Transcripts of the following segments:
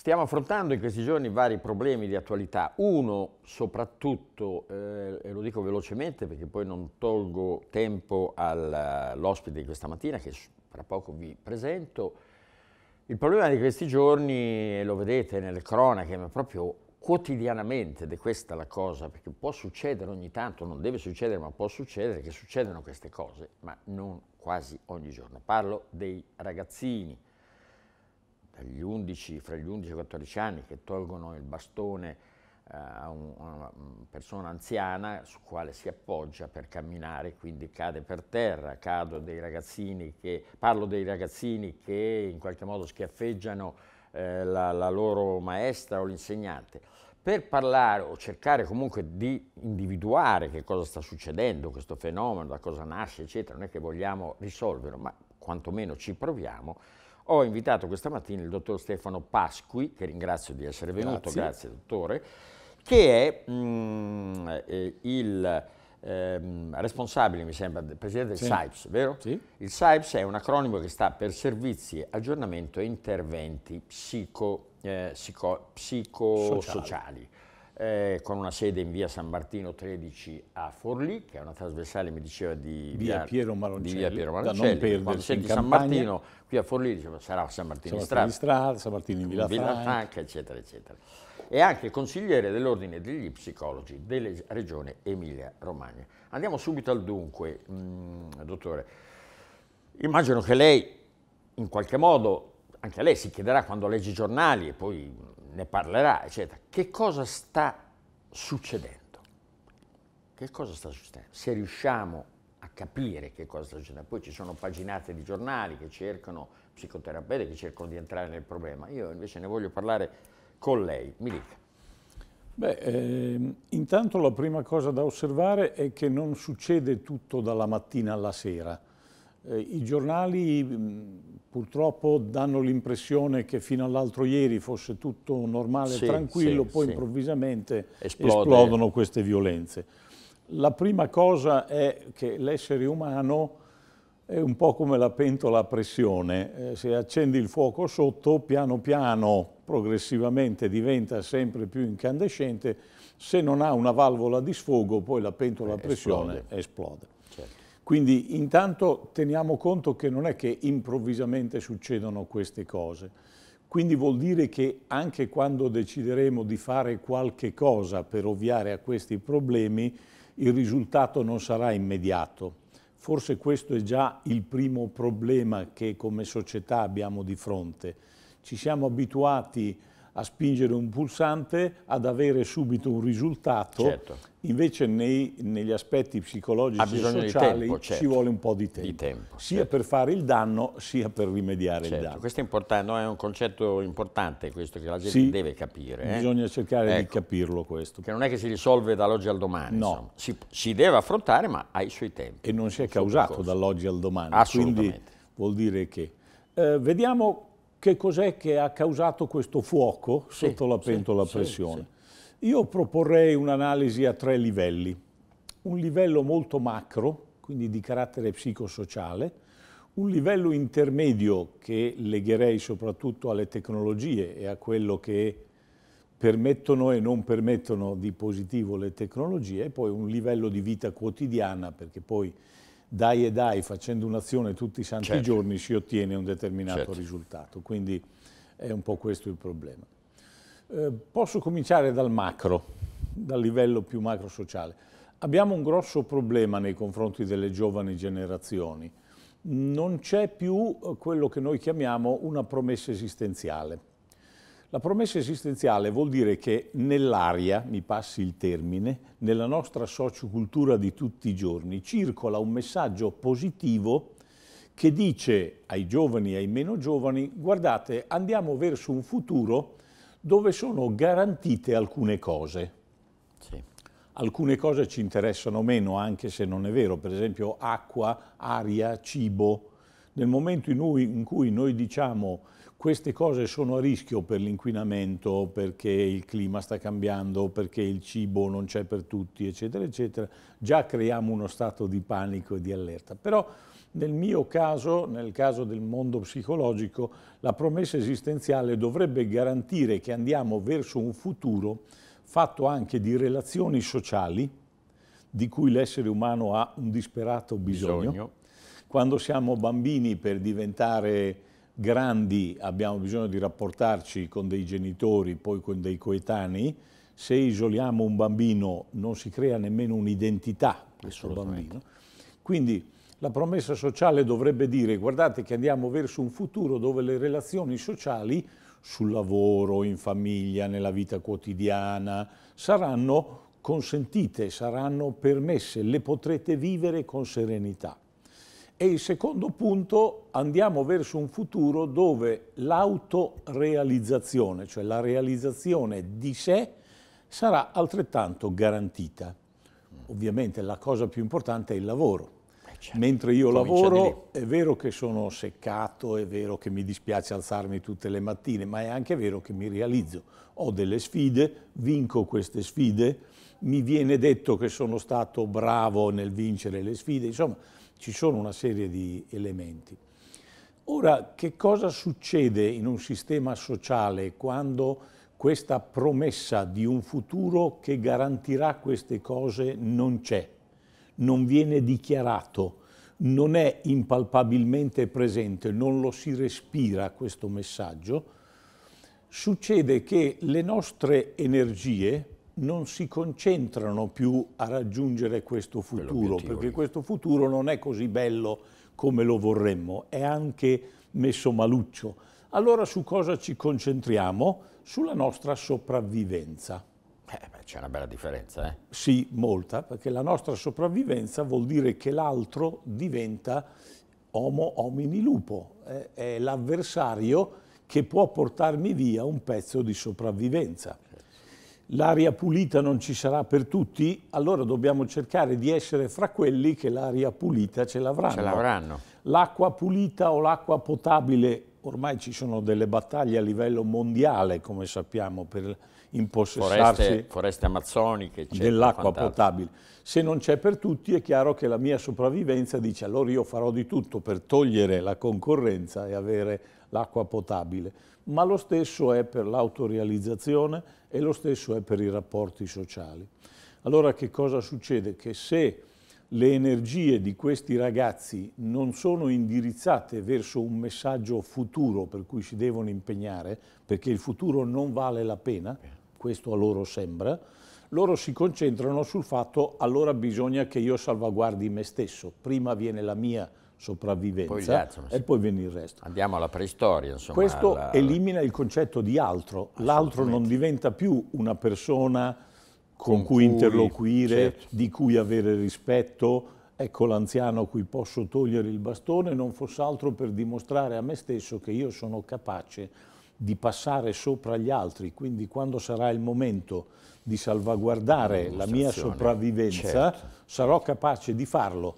Stiamo affrontando in questi giorni vari problemi di attualità. Uno, soprattutto, eh, e lo dico velocemente perché poi non tolgo tempo all'ospite eh, di questa mattina che tra poco vi presento, il problema di questi giorni, lo vedete nelle cronache, ma proprio quotidianamente, ed è questa la cosa, perché può succedere ogni tanto, non deve succedere, ma può succedere che succedano queste cose, ma non quasi ogni giorno. Parlo dei ragazzini gli 11, fra gli 11 e i 14 anni che tolgono il bastone eh, a, una mm, persona anziana su quale si appoggia per camminare, quindi cade per terra, cado dei ragazzini che, parlo dei ragazzini che in qualche modo schiaffeggiano eh, la, la loro maestra o l'insegnante. Per parlare o cercare comunque di individuare che cosa sta succedendo, questo fenomeno, da cosa nasce, eccetera, non è che vogliamo risolverlo, ma quantomeno ci proviamo, ho invitato questa mattina il dottor Stefano Pasqui, che ringrazio di essere venuto, grazie, grazie dottore, che è mh, mm, eh, il eh, responsabile, mi sembra, del presidente sì. del SAIPS, vero? Sì. Il SAIPS è un acronimo che sta per Servizi, Aggiornamento e Interventi psico, eh, psico, Psicosociali eh, con una sede in via San Martino 13 a Forlì, che è una trasversale, mi diceva, di via, via Piero Maroncelli. Di via Piero Maroncelli. Quando senti San Martino, qui a Forlì diceva, sarà San Martino in strada, strada, San Martino in Villa, Villa Franca, eccetera, eccetera. E anche consigliere dell'Ordine degli Psicologi della regione Emilia-Romagna. Andiamo subito al dunque, mh, mm, dottore. Immagino che lei, in qualche modo, anche lei si chiederà quando legge i giornali e poi ne parlerà, eccetera. Che cosa sta succedendo? Che cosa sta succedendo? Se riusciamo a capire che cosa sta succedendo, poi ci sono paginate di giornali che cercano, psicoterapeuti che cercano di entrare nel problema, io invece ne voglio parlare con lei, mi dica. Beh, eh, intanto la prima cosa da osservare è che non succede tutto dalla mattina alla sera eh, I giornali mm, purtroppo danno l'impressione che fino all'altro ieri fosse tutto normale e sì, tranquillo, sì, poi sì. improvvisamente Esplode. esplodono queste violenze. La prima cosa è che l'essere umano è un po' come la pentola a pressione, eh, se accendi il fuoco sotto, piano piano, progressivamente diventa sempre più incandescente, se non ha una valvola di sfogo poi la pentola a eh, pressione esplode. esplode. Quindi intanto teniamo conto che non è che improvvisamente succedono queste cose. Quindi vuol dire che anche quando decideremo di fare qualche cosa per ovviare a questi problemi, il risultato non sarà immediato. Forse questo è già il primo problema che come società abbiamo di fronte. Ci siamo abituati a spingere un pulsante, ad avere subito un risultato. Certo. Invece nei, negli aspetti psicologici e sociali tempo, certo. ci vuole un po' di tempo, di tempo sia certo. per fare il danno sia per rimediare il certo, danno. Questo è, no? è un concetto importante questo che la gente sì, deve capire. Eh? Bisogna cercare ecco, di capirlo questo. Che non è che si risolve dall'oggi al domani, no. si, si, deve affrontare ma ha i suoi tempi. E non si è causato dall'oggi al domani, quindi vuol dire che... Eh, vediamo che cos'è che ha causato questo fuoco sotto sì, la pentola a sì, pressione. Sì, Io proporrei un'analisi a tre livelli. Un livello molto macro, quindi di carattere psicosociale, un livello intermedio che legherei soprattutto alle tecnologie e a quello che permettono e non permettono di positivo le tecnologie, e poi un livello di vita quotidiana, perché poi dai e dai facendo un'azione tutti i santi certo. giorni si ottiene un determinato certo. risultato, quindi è un po' questo il problema. Eh, posso cominciare dal macro, dal livello più macro sociale. Abbiamo un grosso problema nei confronti delle giovani generazioni. Non c'è più eh, quello che noi chiamiamo una promessa esistenziale la promessa esistenziale vuol dire che nell'aria, mi passi il termine, nella nostra sociocultura di tutti i giorni, circola un messaggio positivo che dice ai giovani e ai meno giovani, guardate, andiamo verso un futuro dove sono garantite alcune cose. Sì. Alcune cose ci interessano meno, anche se non è vero, per esempio acqua, aria, cibo, nel momento in cui, in cui noi diciamo queste cose sono a rischio per l'inquinamento, perché il clima sta cambiando, perché il cibo non c'è per tutti, eccetera, eccetera, già creiamo uno stato di panico e di allerta. Però nel mio caso, nel caso del mondo psicologico, la promessa esistenziale dovrebbe garantire che andiamo verso un futuro fatto anche di relazioni sociali, di cui l'essere umano ha un disperato bisogno. bisogno quando siamo bambini per diventare grandi abbiamo bisogno di rapportarci con dei genitori, poi con dei coetanei, se isoliamo un bambino non si crea nemmeno un'identità questo bambino. Quindi la promessa sociale dovrebbe dire guardate che andiamo verso un futuro dove le relazioni sociali sul lavoro, in famiglia, nella vita quotidiana saranno consentite, saranno permesse, le potrete vivere con serenità. E il secondo punto, andiamo verso un futuro dove l'autorealizzazione, cioè la realizzazione di sé, sarà altrettanto garantita. Ovviamente la cosa più importante è il lavoro. Eh, certo. Mentre io lavoro è vero che sono seccato, è vero che mi dispiace alzarmi tutte le mattine, ma è anche vero che mi realizzo. Ho delle sfide, vinco queste sfide, mi viene detto che sono stato bravo nel vincere le sfide, insomma ci sono una serie di elementi. Ora, che cosa succede in un sistema sociale quando questa promessa di un futuro che garantirà queste cose non c'è, non viene dichiarato, non è impalpabilmente presente, non lo si respira questo messaggio? Succede che le nostre energie, non si concentrano più a raggiungere questo futuro, perché questo futuro non è così bello come lo vorremmo, è anche messo maluccio. Allora su cosa ci concentriamo? Sulla nostra sopravvivenza. Eh, c'è una bella differenza, eh? Sì, molta, perché la nostra sopravvivenza vuol dire che l'altro diventa homo homini lupo, è l'avversario che può portarmi via un pezzo di sopravvivenza l'aria pulita non ci sarà per tutti, allora dobbiamo cercare di essere fra quelli che l'aria pulita ce l'avranno. Ce l'avranno. L'acqua pulita o l'acqua potabile, ormai ci sono delle battaglie a livello mondiale, come sappiamo, per impossessarsi foreste, foreste amazzoniche, dell'acqua potabile. Se non c'è per tutti è chiaro che la mia sopravvivenza dice allora io farò di tutto per togliere la concorrenza e avere l'acqua potabile ma lo stesso è per l'autorealizzazione e lo stesso è per i rapporti sociali. Allora che cosa succede? Che se le energie di questi ragazzi non sono indirizzate verso un messaggio futuro per cui si devono impegnare, perché il futuro non vale la pena, questo a loro sembra, loro si concentrano sul fatto allora bisogna che io salvaguardi me stesso, prima viene la mia sopravvivenza poi, e poi viene il resto. Andiamo alla preistoria, insomma. Questo alla... elimina il concetto di altro, l'altro non diventa più una persona con, con cui, cui, interloquire, certo. di cui avere rispetto, ecco l'anziano a cui posso togliere il bastone, non fosse altro per dimostrare a me stesso che io sono capace di passare sopra gli altri, quindi quando sarà il momento di salvaguardare la, la mia sopravvivenza, certo. sarò capace di farlo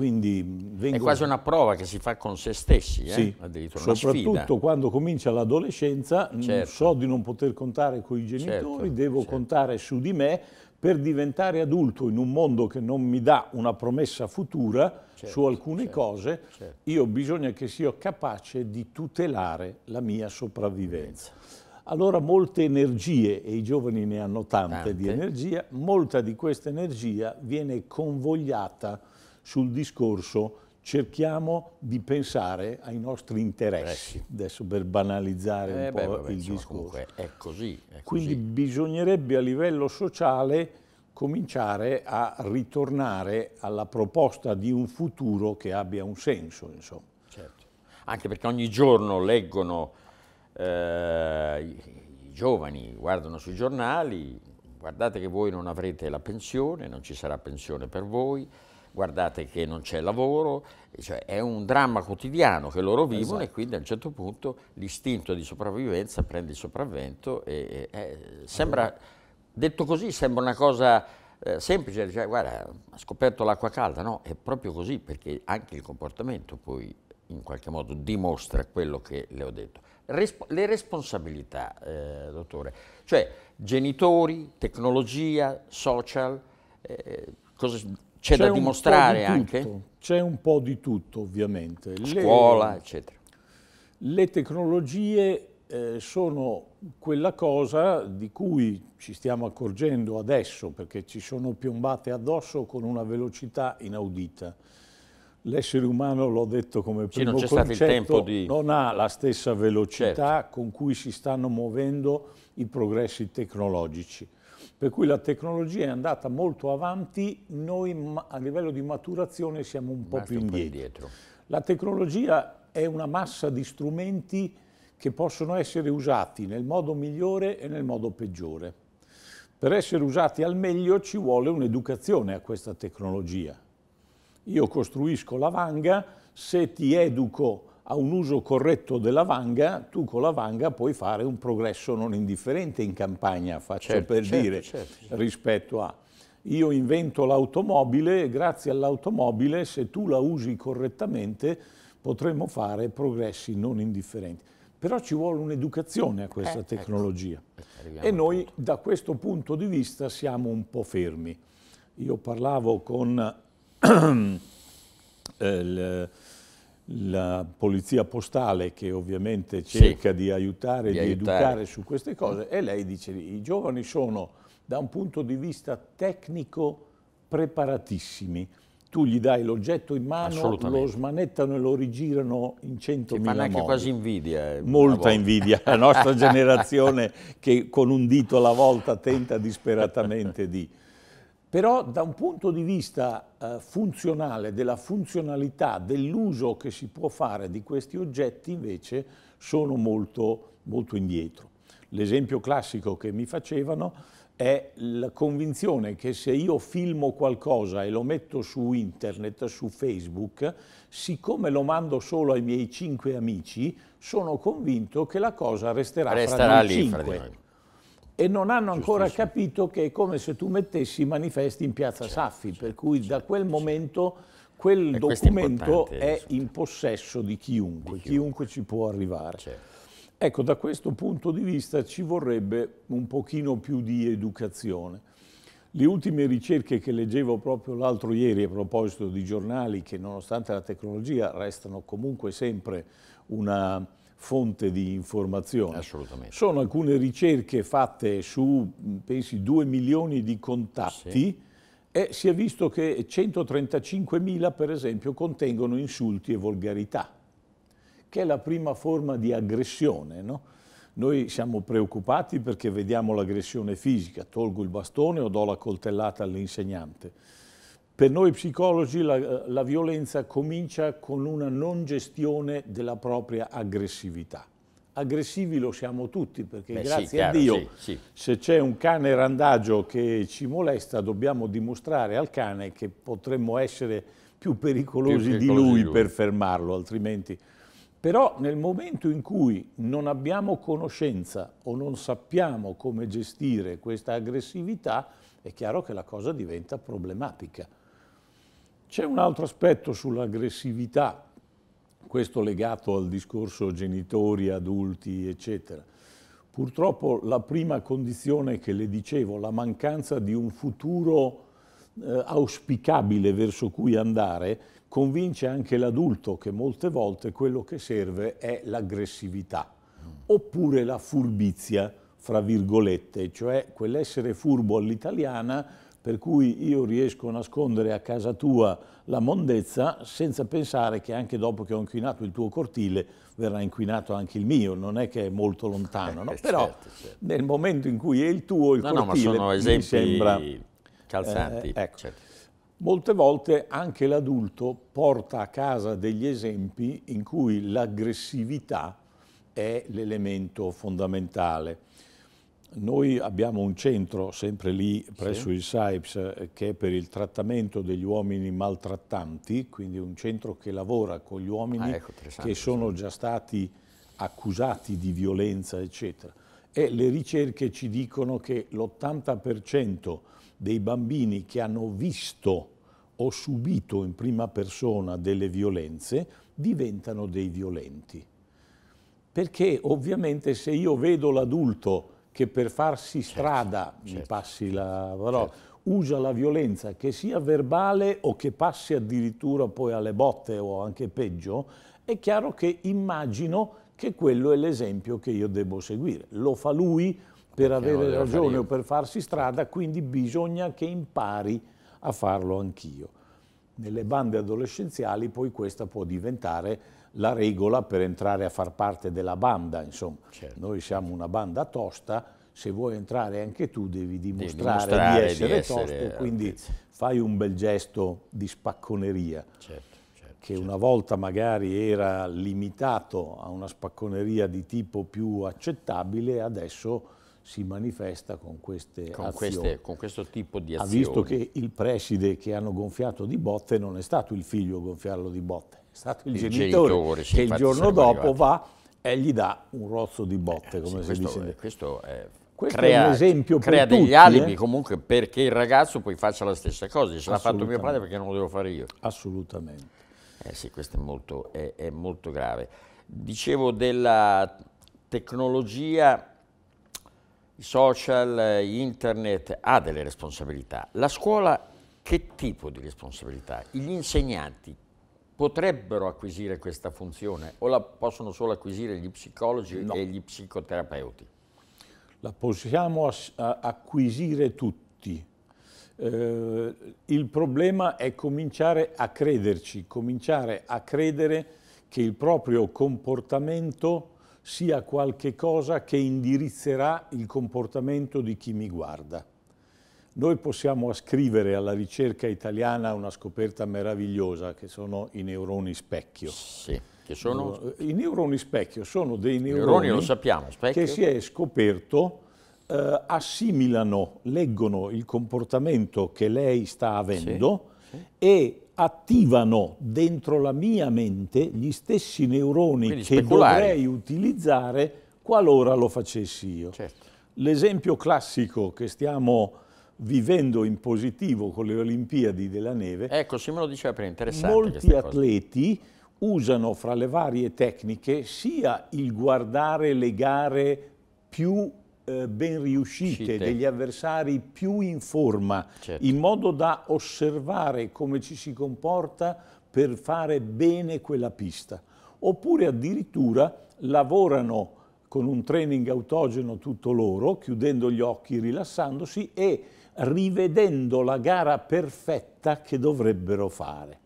quindi vengo... È quasi una prova che si fa con se stessi, eh? sì. soprattutto quando comincia l'adolescenza, mm, certo. so di non poter contare con i genitori, certo. devo certo. contare su di me per diventare adulto in un mondo che non mi dà una promessa futura su certo, alcune certo, cose, certo. io bisogna che sia capace di tutelare la mia sopravvivenza. Allora molte energie, e i giovani ne hanno tante, tante. di energia, molta di questa energia viene convogliata sul discorso cerchiamo di pensare ai nostri interessi, eh sì. adesso per banalizzare eh un beh, po' vabbè, il insomma, discorso. È così, è Quindi bisognerebbe a livello sociale cominciare a ritornare alla proposta di un futuro che abbia un senso, insomma. Certo. Anche perché ogni giorno leggono eh, i giovani, guardano sui giornali, guardate che voi non avrete la pensione, non ci sarà pensione per voi, guardate che non c'è lavoro, cioè è un dramma quotidiano che loro vivono esatto. e quindi a un certo punto l'istinto di sopravvivenza prende il sopravvento e, e, e sembra, detto così, sembra una cosa eh, semplice, cioè, guarda, ha scoperto l'acqua calda, no, è proprio così perché anche il comportamento poi in qualche modo dimostra quello che le ho detto. Resp le responsabilità, eh, dottore, cioè genitori, tecnologia, social, eh, eh cosa c'è, da dimostrare anche? C'è un po' di tutto ovviamente. Scuola, le, eccetera. Le tecnologie eh, sono quella cosa di cui ci stiamo accorgendo adesso perché ci sono piombate addosso con una velocità inaudita. L'essere umano, l'ho detto come primo sì, non concetto, di... non ha la stessa velocità certo. con cui si stanno muovendo i progressi tecnologici. Per cui la tecnologia è andata molto avanti, noi a livello di maturazione siamo un po' più indietro. indietro. La tecnologia è una massa di strumenti che possono essere usati nel modo migliore e nel modo peggiore. Per essere usati al meglio ci vuole un'educazione a questa tecnologia. Io costruisco la vanga, se ti educo a un uso corretto della vanga, tu con la vanga puoi fare un progresso non indifferente in campagna, faccio certo, per certo, dire, certo, certo. rispetto a... Io invento l'automobile e grazie all'automobile, se tu la usi correttamente, potremo fare progressi non indifferenti. Però ci vuole un'educazione a questa eh, ecco. tecnologia. Ecco. E noi da questo punto di vista siamo un po' fermi. Io parlavo con... eh, la polizia postale che ovviamente cerca sì, di aiutare, di, di aiutare. educare su queste cose e lei dice i giovani sono da un punto di vista tecnico preparatissimi. Tu gli dai l'oggetto in mano, lo smanettano e lo rigirano in cento modi. fanno anche modi. quasi invidia. Eh, Molta invidia. La nostra generazione che con un dito alla volta tenta disperatamente di... Però da un punto di vista eh, funzionale, della funzionalità, dell'uso che si può fare di questi oggetti invece sono molto, molto indietro. L'esempio classico che mi facevano è la convinzione che se io filmo qualcosa e lo metto su internet, su Facebook, siccome lo mando solo ai miei cinque amici, sono convinto che la cosa resterà, resterà fra noi lì, cinque. Fra di noi e non hanno ancora capito che è come se tu mettessi i manifesti in piazza certo, Saffi, certo, per cui certo, da quel momento quel e documento è, è esatto. in possesso di chiunque, di chiunque, chiunque, ci può arrivare. Certo. Ecco, da questo punto di vista ci vorrebbe un pochino più di educazione. Le ultime ricerche che leggevo proprio l'altro ieri a proposito di giornali che nonostante la tecnologia restano comunque sempre una, fonte di informazione. Assolutamente. Sono alcune ricerche fatte su, pensi, 2 milioni di contatti sì. e si è visto che 135 mila, per esempio, contengono insulti e volgarità, che è la prima forma di aggressione, no? Noi siamo preoccupati perché vediamo l'aggressione fisica, tolgo il bastone o do la coltellata all'insegnante per noi psicologi la, la violenza comincia con una non gestione della propria aggressività aggressivi lo siamo tutti perché Beh, grazie sì, chiaro, a Dio sì, sì. se c'è un cane randagio che ci molesta dobbiamo dimostrare al cane che potremmo essere più pericolosi, più pericolosi di, lui di, lui per fermarlo altrimenti però nel momento in cui non abbiamo conoscenza o non sappiamo come gestire questa aggressività è chiaro che la cosa diventa problematica c'è un altro aspetto sull'aggressività, questo legato al discorso genitori, adulti, eccetera. Purtroppo la prima condizione che le dicevo, la mancanza di un futuro eh, auspicabile verso cui andare, convince anche l'adulto che molte volte quello che serve è l'aggressività oppure la furbizia, fra virgolette, cioè quell'essere furbo all'italiana per cui io riesco a nascondere a casa tua la mondezza senza pensare che anche dopo che ho inquinato il tuo cortile verrà inquinato anche il mio, non è che è molto lontano, no? eh, però certo, certo. nel momento in cui è il tuo il no, cortile no, mi sembra calzanti. Eh, ecco. certo. Molte volte anche l'adulto porta a casa degli esempi in cui l'aggressività è l'elemento fondamentale. Noi abbiamo un centro, sempre lì presso sì. il SAIPS, eh, che è per il trattamento degli uomini maltrattanti, quindi un centro che lavora con gli uomini ah, ecco, che sono già stati accusati di violenza, eccetera. E le ricerche ci dicono che l'80% dei bambini che hanno visto o subito in prima persona delle violenze diventano dei violenti. Perché ovviamente se io vedo l'adulto che per farsi certo, strada, certo, mi certo, passi la parola, certo. usa la violenza, che sia verbale o che passi addirittura poi alle botte o anche peggio, è chiaro che immagino che quello è l'esempio che io devo seguire. Lo fa lui per avere ragione o per farsi strada, quindi bisogna che impari a farlo anch'io. Nelle bande adolescenziali poi questa può diventare la regola per entrare a far parte della banda, insomma. Certo. Noi siamo certo. una banda tosta, se vuoi entrare anche tu devi dimostrare, devi dimostrare di, essere di essere tosto, quindi altezza. fai un bel gesto di spacconeria. Certo, certo, che una certo. volta magari era limitato a una spacconeria di tipo più accettabile, adesso si manifesta con queste con azioni. Queste, con questo tipo di azioni. Ha visto che il preside che hanno gonfiato di botte non è stato il figlio a gonfiarlo di botte, è stato il, il genitore, genitore che il giorno dopo va e gli dà un rozzo di botte, eh, come sì, si questo, dice. Questo è questo crea, è un esempio per crea degli tutti, alibi eh? comunque perché il ragazzo poi faccia la stessa cosa. se l'ha fatto mio padre perché non lo devo fare io. Assolutamente. Eh sì, questo è molto, è, è molto grave. Dicevo della tecnologia, i social, internet, ha delle responsabilità. La scuola che tipo di responsabilità? Gli insegnanti potrebbero acquisire questa funzione o la possono solo acquisire gli psicologi no. e gli psicoterapeuti? La possiamo acquisire tutti. Eh, il problema è cominciare a crederci, cominciare a credere che il proprio comportamento sia qualcosa che indirizzerà il comportamento di chi mi guarda. Noi possiamo ascrivere alla ricerca italiana una scoperta meravigliosa, che sono i neuroni specchio. Sì, che sono? I neuroni specchio sono dei neuroni, neuroni sappiamo, che si è scoperto eh, assimilano, leggono il comportamento che lei sta avendo sì, sì. e attivano dentro la mia mente gli stessi neuroni Quindi che speculari. dovrei utilizzare qualora lo facessi io. Certo. L'esempio classico che stiamo vivendo in positivo con le Olimpiadi della neve. Ecco, sì me lo diceva prima, interessante. Molti atleti cose. usano fra le varie tecniche sia il guardare le gare più eh, ben riuscite, Cite. degli avversari più in forma, certo. in modo da osservare come ci si comporta per fare bene quella pista. Oppure addirittura lavorano con un training autogeno tutto loro, chiudendo gli occhi, rilassandosi e rivedendo la gara perfetta che dovrebbero fare.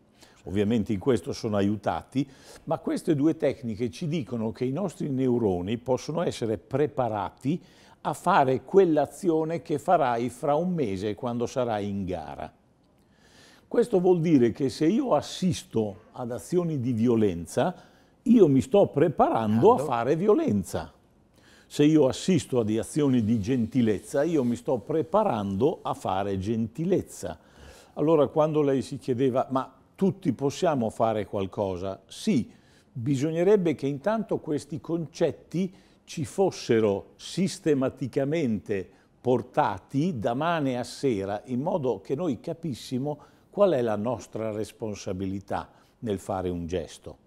Ovviamente in questo sono aiutati, ma queste due tecniche ci dicono che i nostri neuroni possono essere preparati a fare quell'azione che farai fra un mese quando sarai in gara. Questo vuol dire che se io assisto ad azioni di violenza, io mi sto preparando a certo. fare violenza se io assisto ad azioni di gentilezza, io mi sto preparando a fare gentilezza. Allora quando lei si chiedeva, ma tutti possiamo fare qualcosa? Sì, bisognerebbe che intanto questi concetti ci fossero sistematicamente portati da mane a sera in modo che noi capissimo qual è la nostra responsabilità nel fare un gesto.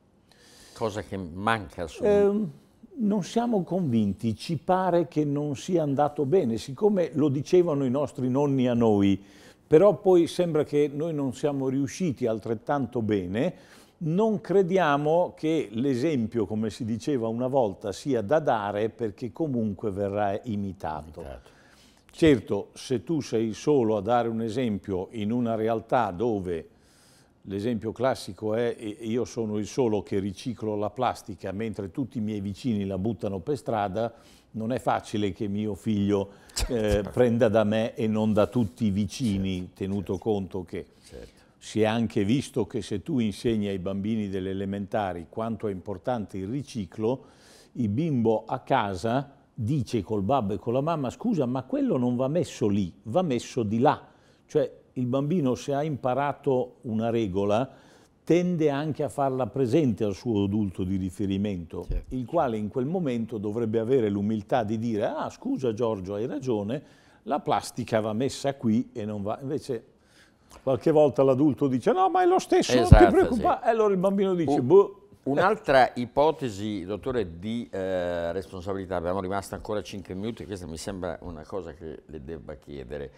Cosa che manca assolutamente. Eh, non siamo convinti, ci pare che non sia andato bene, siccome lo dicevano i nostri nonni a noi, però poi sembra che noi non siamo riusciti altrettanto bene, non crediamo che l'esempio, come si diceva una volta, sia da dare perché comunque verrà imitato. imitato. Certo. certo, se tu sei solo a dare un esempio in una realtà dove L'esempio classico è io sono il solo che riciclo la plastica mentre tutti i miei vicini la buttano per strada, non è facile che mio figlio certo. eh, prenda da me e non da tutti i vicini, certo, tenuto certo. conto che certo. si è anche visto che se tu insegni ai bambini delle elementari quanto è importante il riciclo, il bimbo a casa dice col babbo e con la mamma scusa ma quello non va messo lì, va messo di là. Cioè il bambino se ha imparato una regola tende anche a farla presente al suo adulto di riferimento, certo. il quale in quel momento dovrebbe avere l'umiltà di dire ah scusa Giorgio hai ragione, la plastica va messa qui e non va... Invece qualche volta l'adulto dice no ma è lo stesso, esatto, non ti esatto, preoccupare, sì. e allora il bambino dice boh. Un'altra ipotesi, dottore, di eh, responsabilità, abbiamo rimasto ancora 5 minuti, questa mi sembra una cosa che le debba chiedere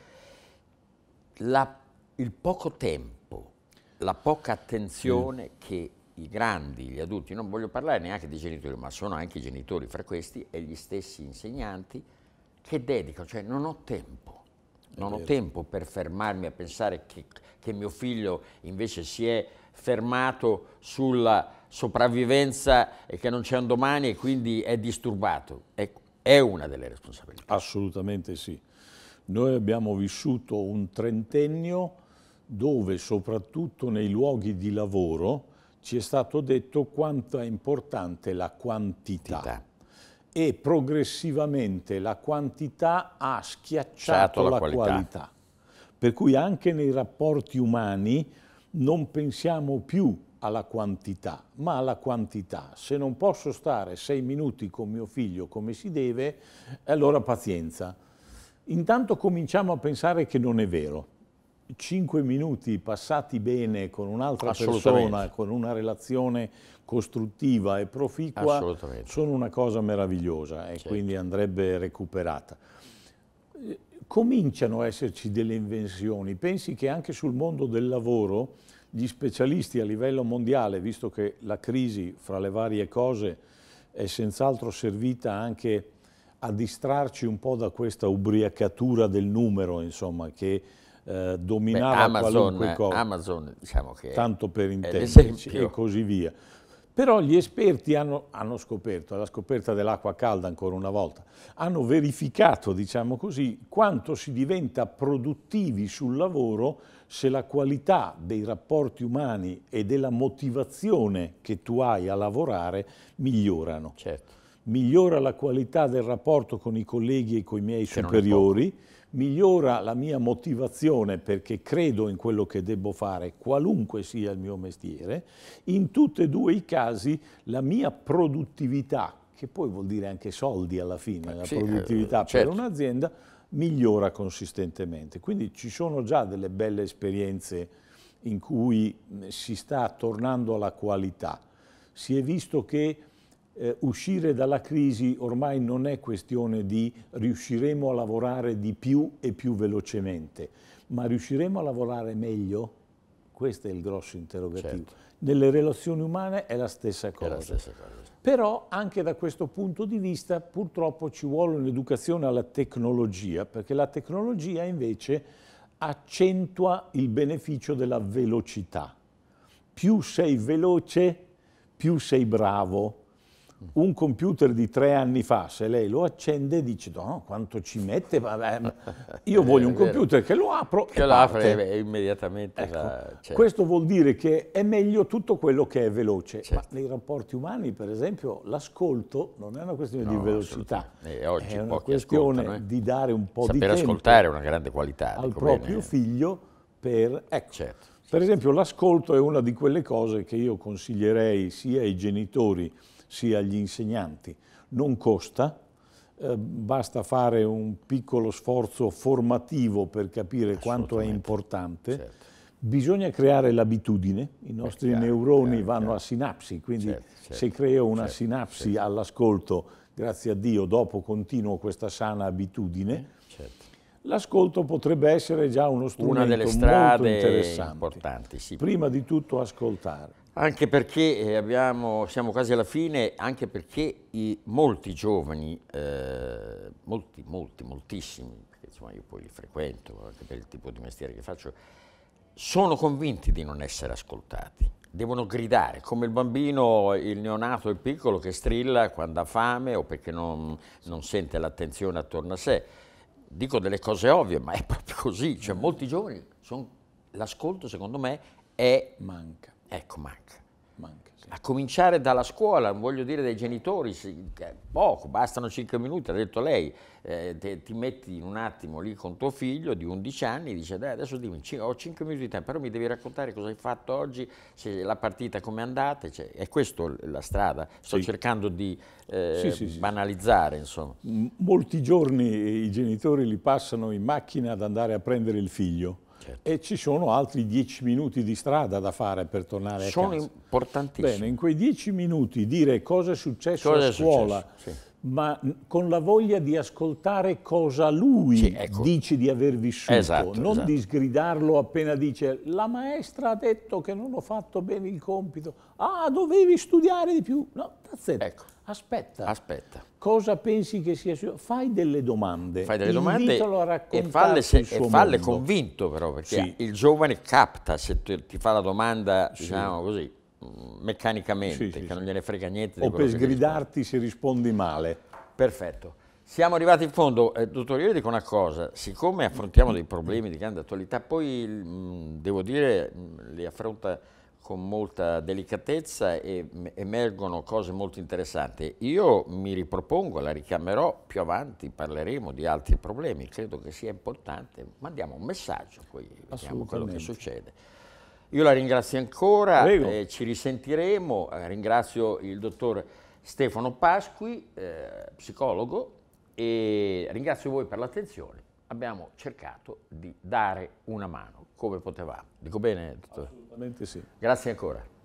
la, il poco tempo, la poca attenzione mm. che i grandi, gli adulti, non voglio parlare neanche dei genitori, ma sono anche i genitori fra questi e gli stessi insegnanti che dedicano, cioè non ho tempo. Non ho tempo per fermarmi a pensare che, che mio figlio invece si è fermato sulla sopravvivenza e che non c'è un domani e quindi è disturbato. Ecco, è una delle responsabilità. Assolutamente sì. Noi abbiamo vissuto un trentennio dove soprattutto nei luoghi di lavoro ci è stato detto quanto è importante la quantità. quantità. E progressivamente la quantità ha schiacciato la, la, qualità. qualità. Per cui anche nei rapporti umani non pensiamo più alla quantità, ma alla quantità. Se non posso stare sei minuti con mio figlio come si deve, allora pazienza Intanto cominciamo a pensare che non è vero. Cinque minuti passati bene con un'altra persona, con una relazione costruttiva e proficua, sono una cosa meravigliosa e certo. quindi andrebbe recuperata. Cominciano a esserci delle invenzioni. Pensi che anche sul mondo del lavoro gli specialisti a livello mondiale, visto che la crisi fra le varie cose è senz'altro servita anche a distrarci un po' da questa ubriacatura del numero, insomma, che eh, dominava Beh, Amazon, qualunque eh, cosa. Amazon, diciamo che Tanto per intenderci e così via. Però gli esperti hanno, hanno scoperto, alla scoperta dell'acqua calda ancora una volta, hanno verificato, diciamo così, quanto si diventa produttivi sul lavoro se la qualità dei rapporti umani e della motivazione che tu hai a lavorare migliorano. Certo migliora la qualità del rapporto con i colleghi e con i miei superiori, migliora la mia motivazione perché credo in quello che devo fare, qualunque sia il mio mestiere, in tutti e due i casi la mia produttività, che poi vuol dire anche soldi alla fine, la eh, sì, produttività eh, certo. per un'azienda, migliora consistentemente. Quindi ci sono già delle belle esperienze in cui si sta tornando alla qualità. Si è visto che eh, uscire dalla crisi ormai non è questione di riusciremo a lavorare di più e più velocemente, ma riusciremo a lavorare meglio? Questo è il grosso interrogativo. Certo. Nelle relazioni umane è la stessa cosa. È la stessa cosa. Però anche da questo punto di vista purtroppo ci vuole un'educazione alla tecnologia, perché la tecnologia invece accentua il beneficio della velocità. Più sei veloce, più sei bravo, Mm. un computer di tre anni fa, se lei lo accende e dice no, quanto ci mette, vabbè, io voglio un computer che lo apro che e lo apre e immediatamente. Ecco, la, cioè. Certo. Questo vuol dire che è meglio tutto quello che è veloce, certo. ma nei rapporti umani per esempio l'ascolto non è una questione no, di velocità, eh, è una questione ascoltano, eh? di dare un po' Sapere di tempo. ascoltare una grande qualità. Al proprio bene. figlio per... Ecco, certo. Per esempio l'ascolto è una di quelle cose che io consiglierei sia ai genitori sia agli insegnanti. Non costa, eh, basta fare un piccolo sforzo formativo per capire quanto è importante. Certo. Bisogna creare l'abitudine, i nostri chiaro, neuroni chiaro, vanno chiaro. a sinapsi, quindi certo, certo, se creo una certo, sinapsi certo. all'ascolto, grazie a Dio, dopo continuo questa sana abitudine, eh, certo. l'ascolto potrebbe essere già uno strumento Una delle strade molto interessante. Importanti, sì. Prima di tutto ascoltare. Anche perché eh, abbiamo, siamo quasi alla fine, anche perché i, molti giovani, eh, molti, molti, moltissimi, perché insomma io poi li frequento anche per il tipo di mestiere che faccio, sono convinti di non essere ascoltati. Devono gridare, come il bambino, il neonato, il piccolo che strilla quando ha fame o perché non, non sente l'attenzione attorno a sé. Dico delle cose ovvie, ma è proprio così. Cioè, molti giovani, l'ascolto secondo me è... Manca Ecco, manca. manca sì. A cominciare dalla scuola, voglio dire dai genitori, poco, bastano 5 minuti, ha detto lei, eh, te, ti metti in un attimo lì con tuo figlio di 11 anni dice dai adesso dimmi, ho 5 minuti di tempo, però mi devi raccontare cosa hai fatto oggi, se la partita come è andata, cioè, è questa la strada, sto sì. cercando di eh, sì, banalizzare insomma. Molti giorni i genitori li passano in macchina ad andare a prendere il figlio Certo. E ci sono altri dieci minuti di strada da fare per tornare sono a casa. Sono importantissimi. Bene, in quei dieci minuti dire cosa è successo cosa a scuola, successo? Sì. ma con la voglia di ascoltare cosa lui sì, ecco. dice di aver vissuto, esatto, non esatto. di sgridarlo appena dice la maestra ha detto che non ho fatto bene il compito, ah dovevi studiare di più, no, that's it. Ecco. Aspetta. Aspetta. Cosa pensi che sia suo? Fai delle domande. Fai delle domande e falle, se, e falle convinto però, perché sì. il giovane capta se tu, ti fa la domanda, sì. diciamo così, mm, meccanicamente, sì, che non gliene frega niente. O per sgridarti se rispondi male. Perfetto. Siamo arrivati in fondo. Eh, dottore, io dico una cosa, siccome affrontiamo dei problemi di grande attualità, poi mh, mm, devo dire, mh, mm, li affronta con molta delicatezza e emergono cose molto interessanti. Io mi ripropongo, la richiamerò più avanti, parleremo di altri problemi, credo che sia importante, mandiamo un messaggio, poi vediamo quello che succede. Io la ringrazio ancora, eh, ci risentiremo, eh, ringrazio il dottor Stefano Pasqui, eh, psicologo, e ringrazio voi per l'attenzione abbiamo cercato di dare una mano come potevamo. Dico bene? Dottore? Assolutamente sì. Grazie ancora.